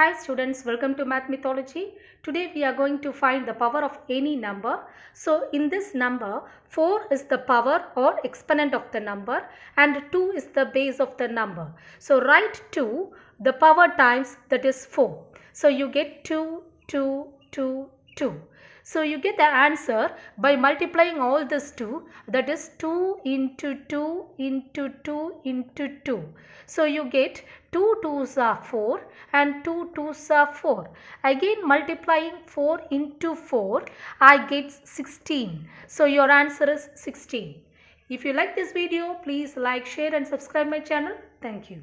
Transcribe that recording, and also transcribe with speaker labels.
Speaker 1: Hi students, welcome to Math Mythology. Today we are going to find the power of any number. So in this number, 4 is the power or exponent of the number and 2 is the base of the number. So write 2, the power times that is 4. So you get 2, 2, 2, 2. So you get the answer by multiplying all these two that is 2 into 2 into 2 into 2. So you get 2 twos are 4 and 2 twos are 4. Again multiplying 4 into 4 I get 16. So your answer is 16. If you like this video please like share and subscribe my channel.
Speaker 2: Thank you.